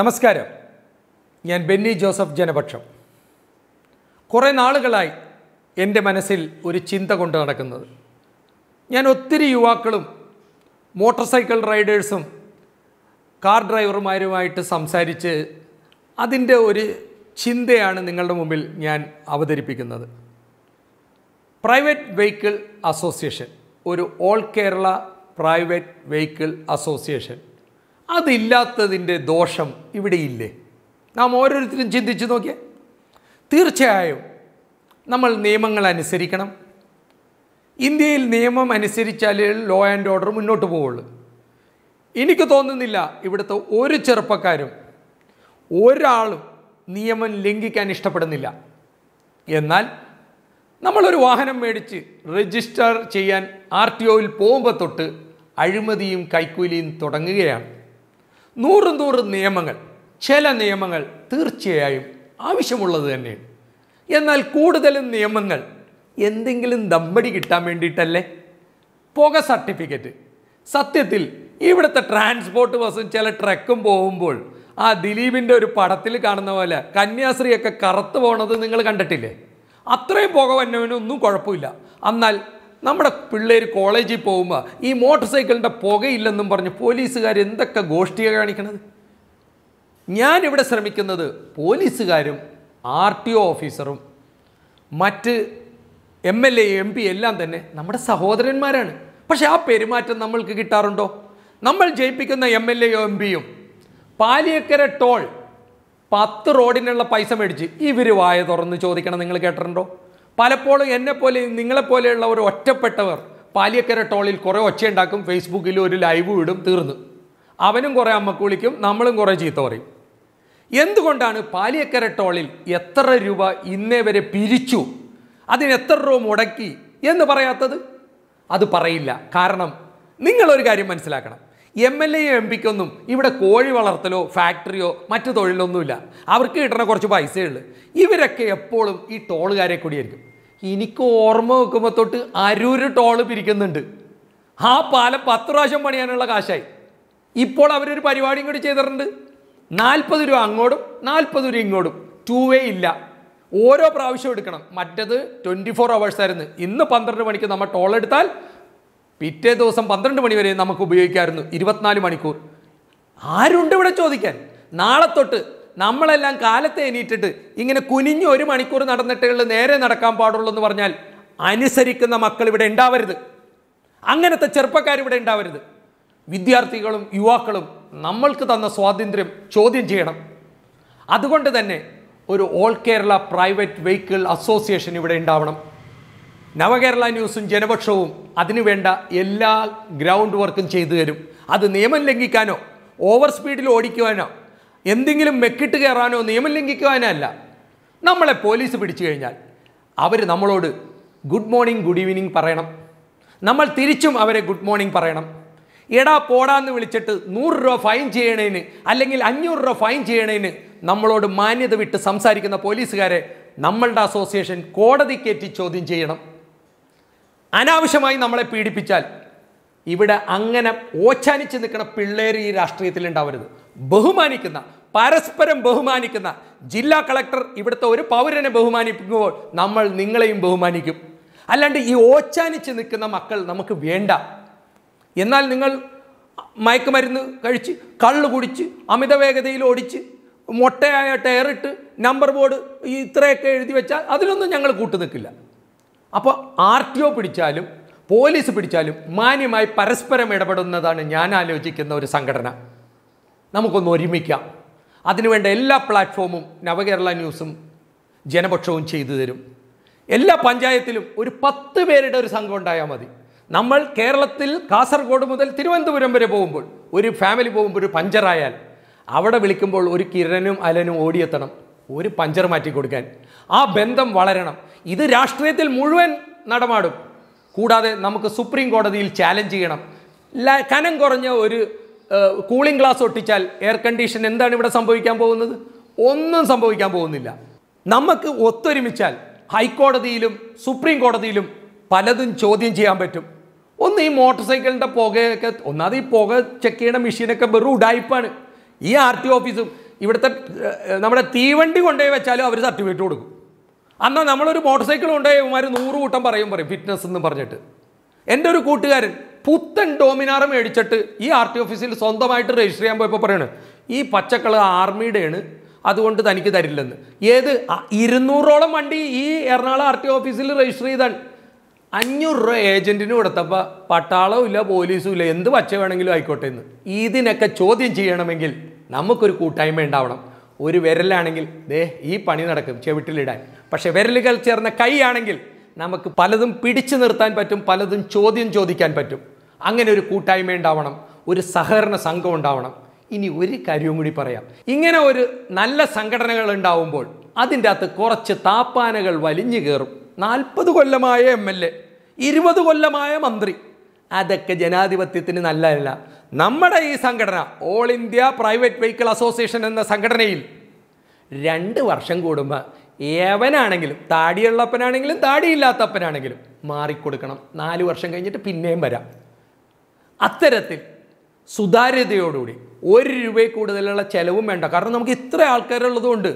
നമസ്കാരം ഞാൻ ബെന്നി ജോസഫ് ജനപക്ഷം കുറേ നാളുകളായി എൻ്റെ മനസ്സിൽ ഒരു ചിന്ത കൊണ്ട് നടക്കുന്നത് ഞാൻ ഒത്തിരി യുവാക്കളും മോട്ടോർ സൈക്കിൾ റൈഡേഴ്സും കാർ ഡ്രൈവർമാരുമായിട്ട് സംസാരിച്ച് അതിൻ്റെ ഒരു ചിന്തയാണ് നിങ്ങളുടെ മുമ്പിൽ ഞാൻ അവതരിപ്പിക്കുന്നത് പ്രൈവറ്റ് വെഹിക്കിൾ അസോസിയേഷൻ ഒരു all Kerala private vehicle association അതില്ലാത്തതിൻ്റെ ദോഷം ഇവിടെയില്ലേ നാം ഓരോരുത്തരും ചിന്തിച്ചു നോക്കിയേ തീർച്ചയായും നമ്മൾ നിയമങ്ങൾ അനുസരിക്കണം ഇന്ത്യയിൽ നിയമം അനുസരിച്ചാലേ ലോ ആൻഡ് ഓർഡർ മുന്നോട്ട് പോവുള്ളൂ എനിക്ക് തോന്നുന്നില്ല ഇവിടുത്തെ ഒരു ചെറുപ്പക്കാരും ഒരാളും നിയമം ലംഘിക്കാൻ ഇഷ്ടപ്പെടുന്നില്ല എന്നാൽ നമ്മളൊരു വാഹനം മേടിച്ച് രജിസ്റ്റർ ചെയ്യാൻ ആർ ടി ഒയിൽ പോകുമ്പോൾ തൊട്ട് അഴിമതിയും കൈക്കൂലിയും തുടങ്ങുകയാണ് നൂറും നൂറും നിയമങ്ങൾ ചില നിയമങ്ങൾ തീർച്ചയായും ആവശ്യമുള്ളത് തന്നെയാണ് എന്നാൽ കൂടുതലും നിയമങ്ങൾ എന്തെങ്കിലും ദമ്പടി കിട്ടാൻ വേണ്ടിയിട്ടല്ലേ പുക സർട്ടിഫിക്കറ്റ് സത്യത്തിൽ ഇവിടുത്തെ ട്രാൻസ്പോർട്ട് ബസ്സും ചില ട്രക്കും പോകുമ്പോൾ ആ ദിലീപിൻ്റെ ഒരു പടത്തിൽ കാണുന്ന പോലെ കന്യാസ്ത്രീയൊക്കെ കറുത്തു പോണത് നിങ്ങൾ കണ്ടിട്ടില്ലേ അത്രയും പുക വന്നവനൊന്നും കുഴപ്പമില്ല എന്നാൽ നമ്മുടെ പിള്ളേർ കോളേജിൽ പോകുമ്പോൾ ഈ മോട്ടോർ സൈക്കിളിൻ്റെ പുകയില്ലെന്നും പറഞ്ഞ് പോലീസുകാർ എന്തൊക്കെ ഗോഷ്ഠിയ കാണിക്കണത് ഞാനിവിടെ ശ്രമിക്കുന്നത് പോലീസുകാരും ആർ ടി ഒ ഓഫീസറും മറ്റ് M L A M P എല്ലാം തന്നെ നമ്മുടെ സഹോദരന്മാരാണ് പക്ഷേ ആ പെരുമാറ്റം നമ്മൾക്ക് കിട്ടാറുണ്ടോ നമ്മൾ ജയിപ്പിക്കുന്ന എം എൽ എയോ എം പിയും പാലിയക്കര ടോൾ പത്ത് റോഡിനുള്ള പൈസ മേടിച്ച് ഇവർ വായ തുറന്ന് ചോദിക്കണം നിങ്ങൾ കേട്ടിട്ടുണ്ടോ പലപ്പോഴും എന്നെപ്പോലെ ഒരു ഒറ്റപ്പെട്ടവർ പാലിയക്കര ടോളിൽ കുറേ ഒച്ചയുണ്ടാക്കും ഫേസ്ബുക്കിൽ ഒരു ലൈവ് ഇടും തീർന്നു അവനും കുറേ അമ്മക്ക് വിളിക്കും നമ്മളും കുറേ ചീത്ത പറയും എന്തുകൊണ്ടാണ് പാലിയക്കര ടോളിൽ എത്ര രൂപ ഇന്നേ വരെ പിരിച്ചു അതിനെത്ര എത്ര രൂപ മുടക്കി എന്ന് പറയാത്തത് അത് പറയില്ല കാരണം നിങ്ങളൊരു കാര്യം മനസ്സിലാക്കണം എം എൽ എയും എം പിക്കൊന്നും ഇവിടെ കോഴി വളർത്തലോ ഫാക്ടറിയോ മറ്റു തൊഴിലൊന്നുമില്ല അവർക്ക് കിട്ടണ കുറച്ച് പൈസയുള്ളൂ ഇവരൊക്കെ എപ്പോഴും ഈ ടോളുകാരെ കൂടിയായിരിക്കും എനിക്ക് ഓർമ്മ വെക്കുമ്പോൾ തൊട്ട് അരൂര് ടോള് പിരിക്കുന്നുണ്ട് ആ പാലം പത്ത് പ്രാവശ്യം പണിയാനുള്ള കാശായി ഇപ്പോൾ അവരൊരു പരിപാടിയും കൂടി ചെയ്തിട്ടുണ്ട് നാൽപ്പത് രൂപ അങ്ങോട്ടും നാൽപ്പത് രൂപ ഇങ്ങോട്ടും ടു വേ ഇല്ല ഓരോ പ്രാവശ്യം എടുക്കണം മറ്റത് ട്വൻറ്റി ഫോർ അവേഴ്സ് ആയിരുന്നു ഇന്ന് പന്ത്രണ്ട് മണിക്ക് നമ്മൾ ടോൾ എടുത്താൽ പിറ്റേ ദിവസം പന്ത്രണ്ട് മണി വരെ നമുക്ക് ഉപയോഗിക്കാമായിരുന്നു ഇരുപത്തിനാല് മണിക്കൂർ ആരുണ്ട് ഇവിടെ ചോദിക്കാൻ നാളെ തൊട്ട് നമ്മളെല്ലാം കാലത്തെ എണീറ്റിട്ട് ഇങ്ങനെ കുനിഞ്ഞ് ഒരു മണിക്കൂർ നടന്നിട്ടേ ഉള്ളൂ നേരെ നടക്കാൻ പാടുള്ളൂ എന്ന് പറഞ്ഞാൽ അനുസരിക്കുന്ന മക്കൾ ഇവിടെ ഉണ്ടാവരുത് അങ്ങനത്തെ ചെറുപ്പക്കാർ ഇവിടെ ഉണ്ടാവരുത് വിദ്യാർത്ഥികളും യുവാക്കളും നമ്മൾക്ക് തന്ന സ്വാതന്ത്ര്യം ചോദ്യം ചെയ്യണം അതുകൊണ്ട് തന്നെ ഒരു all Kerala private vehicle association ഇവിടെ ഉണ്ടാവണം നവകേരള ന്യൂസും ജനപക്ഷവും അതിനുവേണ്ട എല്ലാ ഗ്രൗണ്ട് വർക്കും ചെയ്തു തരും അത് നിയമം ലംഘിക്കാനോ ഓവർ സ്പീഡിൽ ഓടിക്കുവാനോ എന്തെങ്കിലും മെക്കിട്ട് കയറാനോ നിയമം ലംഘിക്കുവാനല്ല നമ്മളെ പോലീസ് പിടിച്ചു കഴിഞ്ഞാൽ അവർ നമ്മളോട് ഗുഡ് മോർണിംഗ് ഗുഡ് ഈവനിങ് പറയണം നമ്മൾ തിരിച്ചും അവരെ ഗുഡ് മോർണിംഗ് പറയണം എടാ പോടാന്ന് വിളിച്ചിട്ട് നൂറ് രൂപ ഫൈൻ ചെയ്യണേന് അല്ലെങ്കിൽ അഞ്ഞൂറ് രൂപ ഫൈൻ ചെയ്യണേന് നമ്മളോട് മാന്യത വിട്ട് സംസാരിക്കുന്ന പോലീസുകാരെ നമ്മളുടെ അസോസിയേഷൻ കോടതി കയറ്റി ചോദ്യം ചെയ്യണം അനാവശ്യമായി നമ്മളെ പീഡിപ്പിച്ചാൽ ഇവിടെ അങ്ങനെ ഓച്ചാനിച്ച് നിൽക്കുന്ന പിള്ളേർ ഈ രാഷ്ട്രീയത്തിൽ ഉണ്ടാവരുത് ബഹുമാനിക്കുന്ന പരസ്പരം ബഹുമാനിക്കുന്ന ജില്ലാ കളക്ടർ ഇവിടുത്തെ ഒരു പൗരനെ ബഹുമാനിക്കുമ്പോൾ നമ്മൾ നിങ്ങളെയും ബഹുമാനിക്കും അല്ലാണ്ട് ഈ ഓച്ചാനിച്ച് നിൽക്കുന്ന മക്കൾ നമുക്ക് വേണ്ട എന്നാൽ നിങ്ങൾ മയക്കുമരുന്ന് കഴിച്ച് കള്ള് കുടിച്ച് അമിത വേഗതയിൽ ഓടിച്ച് മൊട്ടയായ ടയറിട്ട് നമ്പർ ബോർഡ് ഇത്രയൊക്കെ എഴുതി വെച്ചാൽ അതിലൊന്നും ഞങ്ങൾ കൂട്ടു നിൽക്കില്ല അപ്പോൾ ആർ ടി ഒ പിടിച്ചാലും പോലീസ് പിടിച്ചാലും മാന്യമായി പരസ്പരം ഇടപെടുന്നതാണ് ഞാൻ ആലോചിക്കുന്ന ഒരു സംഘടന നമുക്കൊന്ന് ഒരുമിക്കാം അതിനുവേണ്ട എല്ലാ പ്ലാറ്റ്ഫോമും നവകേരള ന്യൂസും ജനപക്ഷവും ചെയ്തു തരും എല്ലാ പഞ്ചായത്തിലും ഒരു പത്ത് പേരുടെ ഒരു സംഘം ഉണ്ടായാൽ മതി നമ്മൾ കേരളത്തിൽ കാസർഗോഡ് മുതൽ തിരുവനന്തപുരം വരെ പോകുമ്പോൾ ഒരു ഫാമിലി പോകുമ്പോൾ ഒരു പഞ്ചറായാൽ അവിടെ വിളിക്കുമ്പോൾ ഒരു കിരണനും അലനും ഓടിയെത്തണം ഒരു പഞ്ചർ മാറ്റി കൊടുക്കാൻ ആ ബന്ധം വളരണം ഇത് രാഷ്ട്രീയത്തിൽ മുഴുവൻ നടമാടും കൂടാതെ നമുക്ക് സുപ്രീം കോടതിയിൽ ചാലഞ്ച് ചെയ്യണം കനം കുറഞ്ഞ ഒരു കൂളിംഗ് ഗ്ലാസ് ഒട്ടിച്ചാൽ എയർ കണ്ടീഷൻ എന്താണ് ഇവിടെ സംഭവിക്കാൻ പോകുന്നത് ഒന്നും സംഭവിക്കാൻ പോകുന്നില്ല നമുക്ക് ഒത്തൊരുമിച്ചാൽ ഹൈക്കോടതിയിലും സുപ്രീം കോടതിയിലും പലതും ചോദ്യം ചെയ്യാൻ പറ്റും ഒന്ന് ഈ മോട്ടോർ സൈക്കിളിൻ്റെ പുകയൊക്കെ ഒന്നാമത് ഈ പുക ചെക്ക് ചെയ്യുന്ന മെഷീനൊക്കെ വെറും ഉടായ്പാണ് ഈ ആർ ടി ഓഫീസും ഇവിടുത്തെ നമ്മുടെ തീവണ്ടി കൊണ്ടുപോയി വെച്ചാലും അവർ സർട്ടിഫിക്കറ്റ് കൊടുക്കും അന്നാ നമ്മളൊരു മോട്ടോർ സൈക്കിൾ കൊണ്ടുപോയി ഇവന്മാർ നൂറ് കൂട്ടം പറയും പറയും ഫിറ്റ്നസ് എന്ന് പറഞ്ഞിട്ട് എൻ്റെ ഒരു കൂട്ടുകാരൻ പുത്തൻ ഡോമിനാർ മേടിച്ചിട്ട് ഈ ആർ ടി ഓഫീസിൽ സ്വന്തമായിട്ട് രജിസ്റ്റർ ചെയ്യാൻ പോയപ്പോൾ പറയാണ് ഈ പച്ചക്കള് ആർമിയുടെയാണ് അതുകൊണ്ട് തനിക്ക് തരില്ലെന്ന് ഏത് ഇരുന്നൂറോളം വണ്ടി ഈ എറണാകുളം ആർ ടി ഓഫീസിൽ രജിസ്റ്റർ ചെയ്താൽ അഞ്ഞൂറ് രൂപ ഏജൻറ്റിന് കൊടുത്തപ്പോൾ പട്ടാളവും ഇല്ല പോലീസും ഇല്ല എന്ത് പച്ച വേണമെങ്കിലും ആയിക്കോട്ടെ എന്ന് ഇതിനൊക്കെ ചോദ്യം ചെയ്യണമെങ്കിൽ നമുക്കൊരു കൂട്ടായ്മ ഉണ്ടാവണം ഒരു വിരലാണെങ്കിൽ ദേ ഈ പണി നടക്കും ചെവിട്ടിലിടാൻ പക്ഷേ വിരലുകൾ ചേർന്ന കൈയാണെങ്കിൽ നമുക്ക് പലതും പിടിച്ചു നിർത്താൻ പറ്റും പലതും ചോദ്യം ചോദിക്കാൻ പറ്റും അങ്ങനെ ഒരു കൂട്ടായ്മ ഉണ്ടാവണം ഒരു സഹകരണ സംഘം ഉണ്ടാവണം ഇനി ഒരു കാര്യവും കൂടി പറയാം ഇങ്ങനെ ഒരു നല്ല സംഘടനകൾ ഉണ്ടാവുമ്പോൾ അതിൻ്റെ അകത്ത് കുറച്ച് താപ്പാനകൾ വലിഞ്ഞു കയറും നാൽപ്പത് കൊല്ലമായ എം എൽ എ ഇരുപത് കൊല്ലമായ മന്ത്രി അതൊക്കെ ജനാധിപത്യത്തിന് നല്ലതല്ല നമ്മുടെ ഈ സംഘടന all India private vehicle association എന്ന സംഘടനയിൽ രണ്ട് വർഷം കൂടുമ്പോൾ ഏവനാണെങ്കിലും താടിയുള്ളപ്പനാണെങ്കിലും താടിയില്ലാത്തപ്പനാണെങ്കിലും മാറിക്കൊടുക്കണം നാല് വർഷം കഴിഞ്ഞിട്ട് പിന്നെയും വരാം അത്തരത്തിൽ സുതാര്യതയോടുകൂടി ഒരു രൂപയിൽ കൂടുതലുള്ള ചിലവും വേണ്ട കാരണം നമുക്ക് ഇത്ര ആൾക്കാരുള്ളതുകൊണ്ട്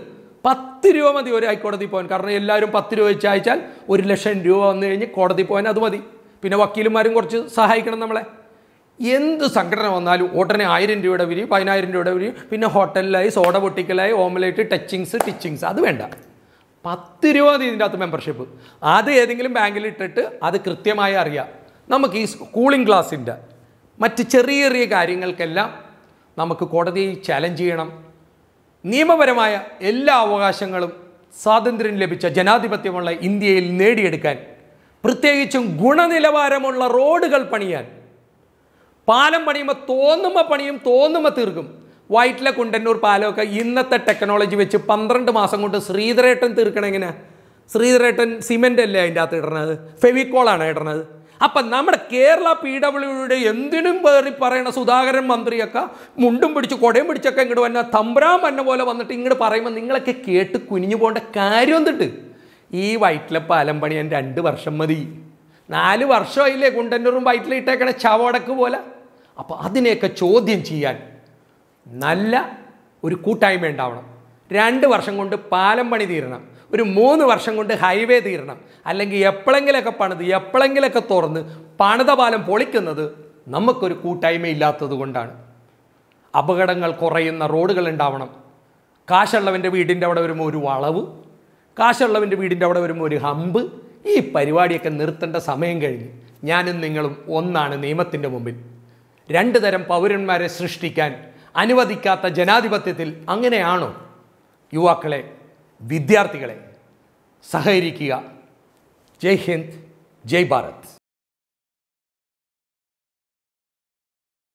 പത്ത് രൂപ മതി ഒരു ഹൈക്കോടതി പോകാൻ കാരണം എല്ലാവരും പത്ത് രൂപ വെച്ച് അയച്ചാൽ ഒരു ലക്ഷം രൂപ വന്നു കഴിഞ്ഞ് കോടതി പോകാൻ അത് മതി പിന്നെ വക്കീലുമാരും കുറച്ച് സഹായിക്കണം നമ്മളെ എന്ത് സംഘടന വന്നാലും ഉടനെ ആയിരം രൂപയുടെ വിരി പതിനായിരം രൂപയുടെ വിരി പിന്നെ ഹോട്ടലിലായി സോഡ പൊട്ടിക്കലായി ഓംലേറ്റ് ടച്ചിങ്സ് ടിച്ചിങ്സ് അത് വേണ്ട പത്ത് രൂപ മതി ഇതിൻ്റെ അകത്ത് മെമ്പർഷിപ്പ് അത് ഏതെങ്കിലും ബാങ്കിൽ ഇട്ടിട്ട് അത് കൃത്യമായി അറിയാം നമുക്ക് ഈ കൂളിംഗ് ഗ്ലാസിൻ്റെ മറ്റ് ചെറിയ ചെറിയ കാര്യങ്ങൾക്കെല്ലാം നമുക്ക് കോടതിയിൽ ചാലഞ്ച് ചെയ്യണം നിയമപരമായ എല്ലാ അവകാശങ്ങളും സ്വാതന്ത്ര്യം ലഭിച്ച ജനാധിപത്യമുള്ള ഇന്ത്യയിൽ നേടിയെടുക്കാൻ പ്രത്യേകിച്ചും ഗുണനിലവാരമുള്ള റോഡുകൾ പണിയാൻ പാലം പണിയുമ്പോൾ തോന്നുമ്പ പണിയും തോന്നുമ്പ തീർക്കും വൈറ്റിലെ കുണ്ടന്നൂർ പാലമൊക്കെ ഇന്നത്തെ ടെക്നോളജി വെച്ച് പന്ത്രണ്ട് മാസം കൊണ്ട് ശ്രീധരേട്ടൻ തീർക്കണെങ്ങനെ ശ്രീധരേട്ടൻ സിമെൻ്റ് അല്ലേ അതിൻ്റെ അകത്ത് ഇടണത് ഫെവിക്കോളാണ് ഇടണത് അപ്പം നമ്മുടെ കേരള പി ഡബ്ല്യുയുടെ എന്തിനും പേറി പറയണ സുധാകരൻ മന്ത്രിയൊക്കെ മുണ്ടും പിടിച്ച് കൊടയും പിടിച്ചൊക്കെ ഇങ്ങോട്ട് വന്ന തമ്പ്രാൻ മന്ന പോലെ വന്നിട്ട് ഇങ്ങോട്ട് പറയുമ്പോൾ നിങ്ങളൊക്കെ കേട്ട് കുനിഞ്ഞു പോകേണ്ട കാര്യം എന്തിട്ട് ഈ വയറ്റിലെ പാലം പണിയാൻ രണ്ട് വർഷം മതി നാല് വർഷമായില്ലേ കുണ്ടന്നൂറും വയറ്റിൽ ഇട്ടേക്കണ ചവടക്ക് പോലെ അപ്പോൾ അതിനെയൊക്കെ ചോദ്യം ചെയ്യാൻ നല്ല ഒരു കൂട്ടായ്മ ഉണ്ടാവണം രണ്ട് വർഷം കൊണ്ട് പാലം പണി തീരണം ഒരു മൂന്ന് വർഷം കൊണ്ട് ഹൈവേ തീരണം അല്ലെങ്കിൽ എപ്പോഴെങ്കിലൊക്കെ പണിത് എപ്പോഴെങ്കിലൊക്കെ തുറന്ന് പണിത പാലം പൊളിക്കുന്നത് നമുക്കൊരു ഇല്ലാത്തത് കൊണ്ടാണ് അപകടങ്ങൾ കുറയുന്ന റോഡുകൾ ഉണ്ടാവണം കാശുള്ളവൻ്റെ വീടിൻ്റെ അവിടെ വരുമ്പോൾ ഒരു വളവ് കാശുള്ളവൻ്റെ വീടിൻ്റെ അവിടെ വരുമ്പോൾ ഒരു ഹമ്പ് ഈ പരിപാടിയൊക്കെ നിർത്തേണ്ട സമയം കഴിഞ്ഞ് ഞാനും നിങ്ങളും ഒന്നാണ് നിയമത്തിൻ്റെ മുമ്പിൽ രണ്ട് തരം പൗരന്മാരെ സൃഷ്ടിക്കാൻ അനുവദിക്കാത്ത ജനാധിപത്യത്തിൽ അങ്ങനെയാണോ യുവാക്കളെ വിദ്യാർത്ഥികളെ സഹകരിക്കുക ജയ് ഹിന്ദ് ജയ് ഭാരത്